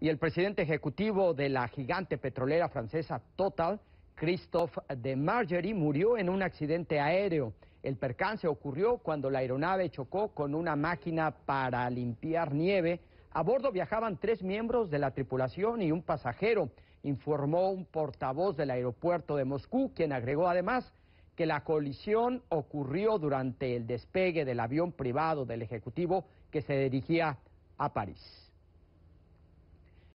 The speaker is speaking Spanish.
Y el presidente ejecutivo de la gigante petrolera francesa Total, Christophe de Margerie, murió en un accidente aéreo. El percance ocurrió cuando la aeronave chocó con una máquina para limpiar nieve. A bordo viajaban tres miembros de la tripulación y un pasajero, informó un portavoz del aeropuerto de Moscú, quien agregó además que la colisión ocurrió durante el despegue del avión privado del Ejecutivo que se dirigía a París.